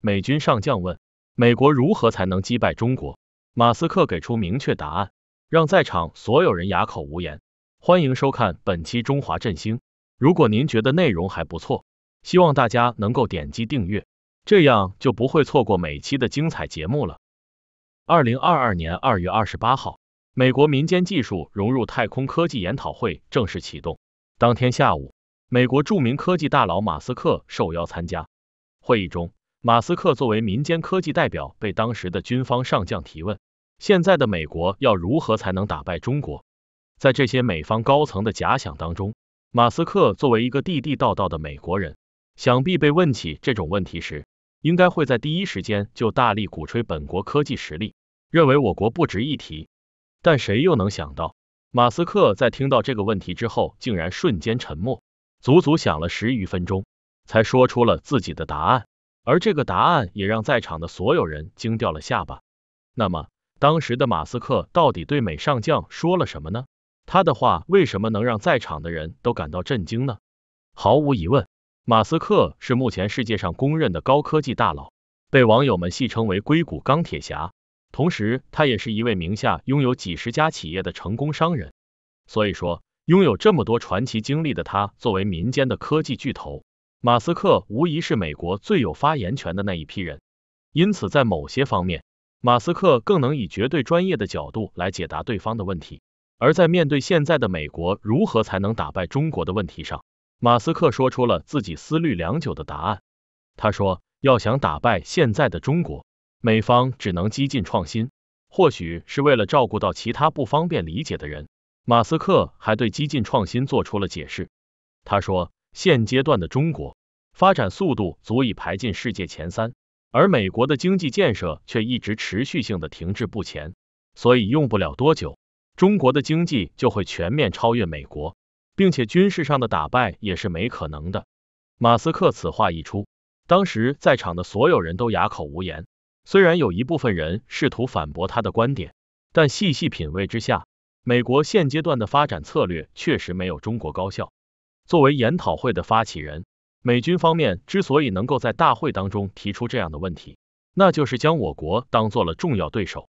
美军上将问：“美国如何才能击败中国？”马斯克给出明确答案，让在场所有人哑口无言。欢迎收看本期《中华振兴》。如果您觉得内容还不错，希望大家能够点击订阅，这样就不会错过每期的精彩节目了。二零二二年二月二十八号，美国民间技术融入太空科技研讨会正式启动。当天下午，美国著名科技大佬马斯克受邀参加。会议中。马斯克作为民间科技代表，被当时的军方上将提问：“现在的美国要如何才能打败中国？”在这些美方高层的假想当中，马斯克作为一个地地道道的美国人，想必被问起这种问题时，应该会在第一时间就大力鼓吹本国科技实力，认为我国不值一提。但谁又能想到，马斯克在听到这个问题之后，竟然瞬间沉默，足足想了十余分钟，才说出了自己的答案。而这个答案也让在场的所有人惊掉了下巴。那么，当时的马斯克到底对美上将说了什么呢？他的话为什么能让在场的人都感到震惊呢？毫无疑问，马斯克是目前世界上公认的高科技大佬，被网友们戏称为“硅谷钢铁侠”。同时，他也是一位名下拥有几十家企业的成功商人。所以说，拥有这么多传奇经历的他，作为民间的科技巨头。马斯克无疑是美国最有发言权的那一批人，因此在某些方面，马斯克更能以绝对专业的角度来解答对方的问题。而在面对现在的美国如何才能打败中国的问题上，马斯克说出了自己思虑良久的答案。他说：“要想打败现在的中国，美方只能激进创新。”或许是为了照顾到其他不方便理解的人，马斯克还对激进创新做出了解释。他说。现阶段的中国发展速度足以排进世界前三，而美国的经济建设却一直持续性的停滞不前，所以用不了多久，中国的经济就会全面超越美国，并且军事上的打败也是没可能的。马斯克此话一出，当时在场的所有人都哑口无言。虽然有一部分人试图反驳他的观点，但细细品味之下，美国现阶段的发展策略确实没有中国高效。作为研讨会的发起人，美军方面之所以能够在大会当中提出这样的问题，那就是将我国当做了重要对手。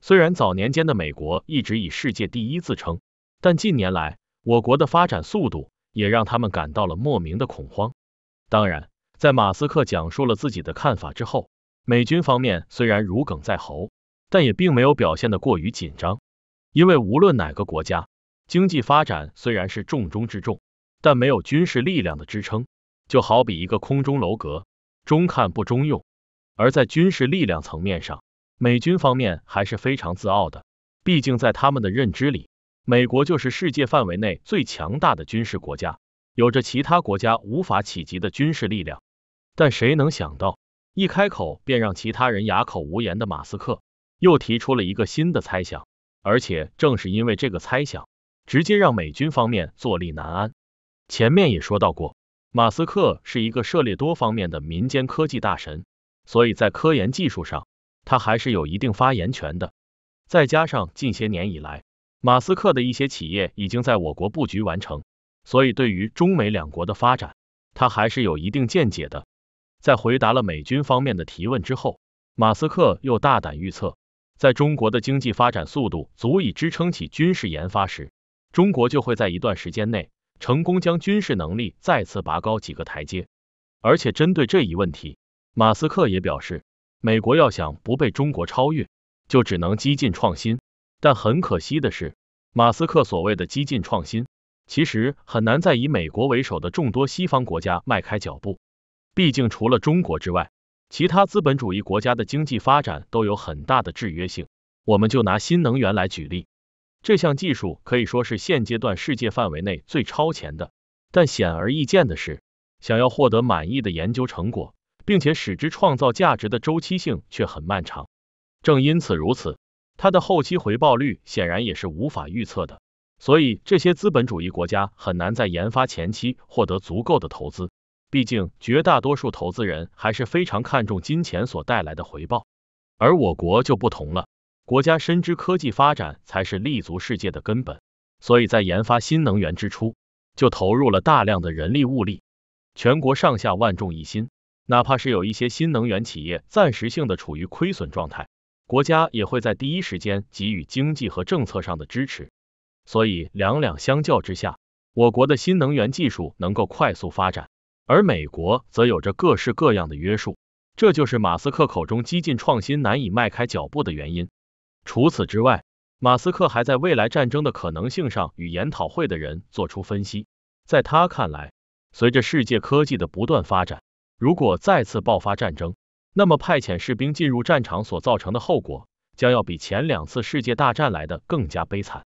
虽然早年间的美国一直以世界第一自称，但近年来我国的发展速度也让他们感到了莫名的恐慌。当然，在马斯克讲述了自己的看法之后，美军方面虽然如鲠在喉，但也并没有表现的过于紧张，因为无论哪个国家，经济发展虽然是重中之重。但没有军事力量的支撑，就好比一个空中楼阁，中看不中用。而在军事力量层面上，美军方面还是非常自傲的，毕竟在他们的认知里，美国就是世界范围内最强大的军事国家，有着其他国家无法企及的军事力量。但谁能想到，一开口便让其他人哑口无言的马斯克，又提出了一个新的猜想，而且正是因为这个猜想，直接让美军方面坐立难安。前面也说到过，马斯克是一个涉猎多方面的民间科技大神，所以在科研技术上，他还是有一定发言权的。再加上近些年以来，马斯克的一些企业已经在我国布局完成，所以对于中美两国的发展，他还是有一定见解的。在回答了美军方面的提问之后，马斯克又大胆预测，在中国的经济发展速度足以支撑起军事研发时，中国就会在一段时间内。成功将军事能力再次拔高几个台阶，而且针对这一问题，马斯克也表示，美国要想不被中国超越，就只能激进创新。但很可惜的是，马斯克所谓的激进创新，其实很难在以美国为首的众多西方国家迈开脚步。毕竟除了中国之外，其他资本主义国家的经济发展都有很大的制约性。我们就拿新能源来举例。这项技术可以说是现阶段世界范围内最超前的，但显而易见的是，想要获得满意的研究成果，并且使之创造价值的周期性却很漫长。正因此如此，它的后期回报率显然也是无法预测的。所以，这些资本主义国家很难在研发前期获得足够的投资，毕竟绝大多数投资人还是非常看重金钱所带来的回报，而我国就不同了。国家深知科技发展才是立足世界的根本，所以在研发新能源之初就投入了大量的人力物力，全国上下万众一心。哪怕是有一些新能源企业暂时性的处于亏损状态，国家也会在第一时间给予经济和政策上的支持。所以两两相较之下，我国的新能源技术能够快速发展，而美国则有着各式各样的约束，这就是马斯克口中激进创新难以迈开脚步的原因。除此之外，马斯克还在未来战争的可能性上与研讨会的人做出分析。在他看来，随着世界科技的不断发展，如果再次爆发战争，那么派遣士兵进入战场所造成的后果将要比前两次世界大战来的更加悲惨。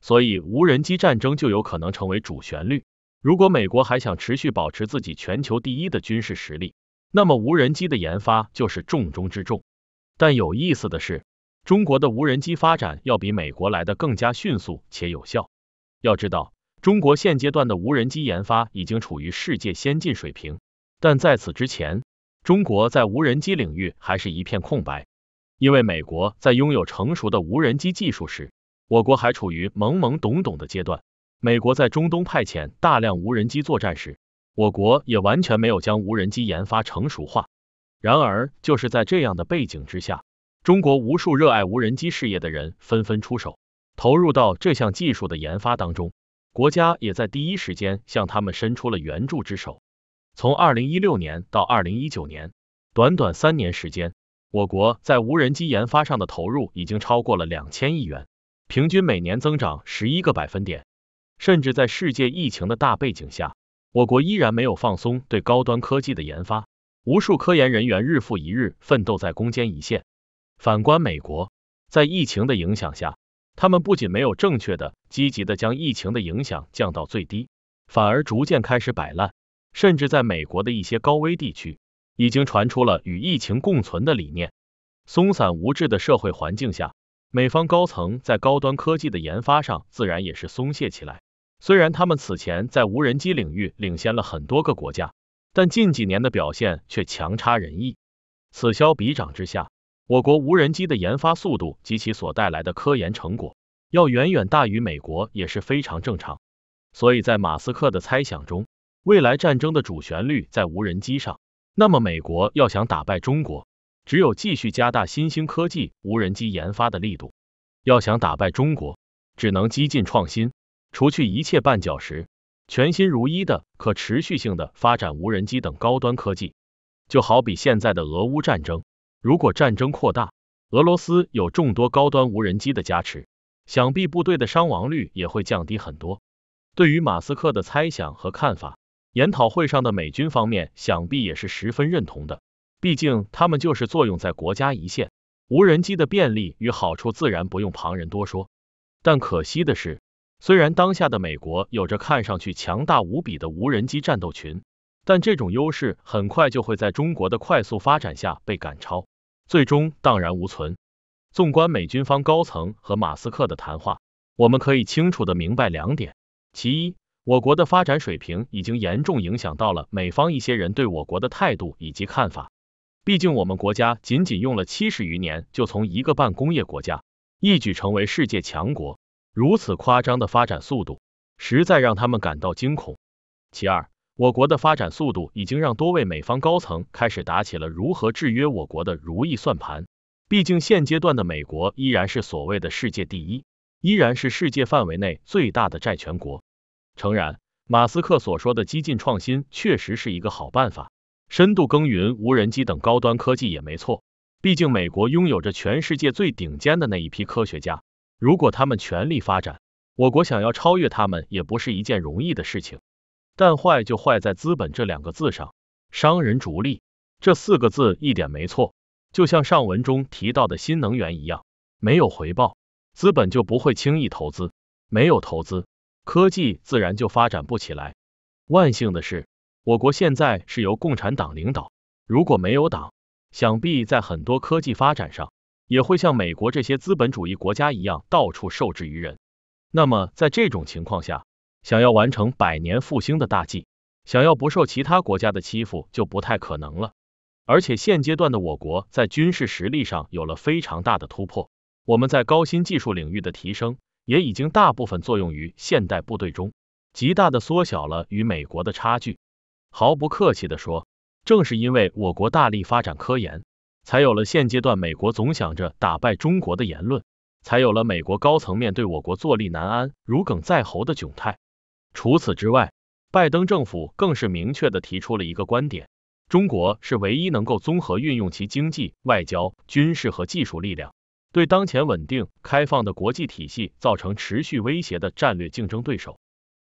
所以，无人机战争就有可能成为主旋律。如果美国还想持续保持自己全球第一的军事实力，那么无人机的研发就是重中之重。但有意思的是。中国的无人机发展要比美国来的更加迅速且有效。要知道，中国现阶段的无人机研发已经处于世界先进水平，但在此之前，中国在无人机领域还是一片空白。因为美国在拥有成熟的无人机技术时，我国还处于懵懵懂懂的阶段。美国在中东派遣大量无人机作战时，我国也完全没有将无人机研发成熟化。然而，就是在这样的背景之下。中国无数热爱无人机事业的人纷纷出手，投入到这项技术的研发当中。国家也在第一时间向他们伸出了援助之手。从2016年到2019年，短短三年时间，我国在无人机研发上的投入已经超过了两千亿元，平均每年增长十一个百分点。甚至在世界疫情的大背景下，我国依然没有放松对高端科技的研发。无数科研人员日复一日奋斗在攻坚一线。反观美国，在疫情的影响下，他们不仅没有正确的、积极的将疫情的影响降到最低，反而逐渐开始摆烂，甚至在美国的一些高危地区，已经传出了与疫情共存的理念。松散无治的社会环境下，美方高层在高端科技的研发上自然也是松懈起来。虽然他们此前在无人机领域领先了很多个国家，但近几年的表现却强差人意。此消彼长之下。我国无人机的研发速度及其所带来的科研成果，要远远大于美国也是非常正常。所以在马斯克的猜想中，未来战争的主旋律在无人机上。那么美国要想打败中国，只有继续加大新兴科技无人机研发的力度。要想打败中国，只能激进创新，除去一切绊脚石，全心如一的可持续性的发展无人机等高端科技。就好比现在的俄乌战争。如果战争扩大，俄罗斯有众多高端无人机的加持，想必部队的伤亡率也会降低很多。对于马斯克的猜想和看法，研讨会上的美军方面想必也是十分认同的。毕竟他们就是作用在国家一线，无人机的便利与好处自然不用旁人多说。但可惜的是，虽然当下的美国有着看上去强大无比的无人机战斗群，但这种优势很快就会在中国的快速发展下被赶超。最终荡然无存。纵观美军方高层和马斯克的谈话，我们可以清楚的明白两点：其一，我国的发展水平已经严重影响到了美方一些人对我国的态度以及看法。毕竟我们国家仅仅用了七十余年，就从一个半工业国家一举成为世界强国，如此夸张的发展速度，实在让他们感到惊恐。其二，我国的发展速度已经让多位美方高层开始打起了如何制约我国的如意算盘。毕竟现阶段的美国依然是所谓的世界第一，依然是世界范围内最大的债权国。诚然，马斯克所说的激进创新确实是一个好办法，深度耕耘无人机等高端科技也没错。毕竟美国拥有着全世界最顶尖的那一批科学家，如果他们全力发展，我国想要超越他们也不是一件容易的事情。但坏就坏在“资本”这两个字上，“商人逐利”这四个字一点没错。就像上文中提到的新能源一样，没有回报，资本就不会轻易投资；没有投资，科技自然就发展不起来。万幸的是，我国现在是由共产党领导，如果没有党，想必在很多科技发展上也会像美国这些资本主义国家一样，到处受制于人。那么在这种情况下，想要完成百年复兴的大计，想要不受其他国家的欺负，就不太可能了。而且现阶段的我国在军事实力上有了非常大的突破，我们在高新技术领域的提升也已经大部分作用于现代部队中，极大的缩小了与美国的差距。毫不客气的说，正是因为我国大力发展科研，才有了现阶段美国总想着打败中国的言论，才有了美国高层面对我国坐立难安、如鲠在喉的窘态。除此之外，拜登政府更是明确的提出了一个观点：中国是唯一能够综合运用其经济、外交、军事和技术力量，对当前稳定开放的国际体系造成持续威胁的战略竞争对手。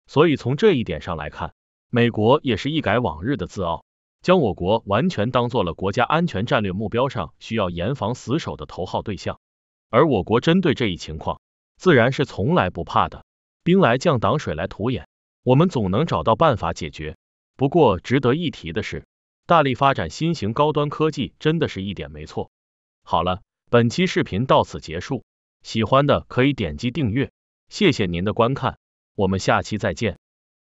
所以从这一点上来看，美国也是一改往日的自傲，将我国完全当做了国家安全战略目标上需要严防死守的头号对象。而我国针对这一情况，自然是从来不怕的，兵来将挡，水来土掩。我们总能找到办法解决。不过值得一提的是，大力发展新型高端科技真的是一点没错。好了，本期视频到此结束。喜欢的可以点击订阅，谢谢您的观看，我们下期再见。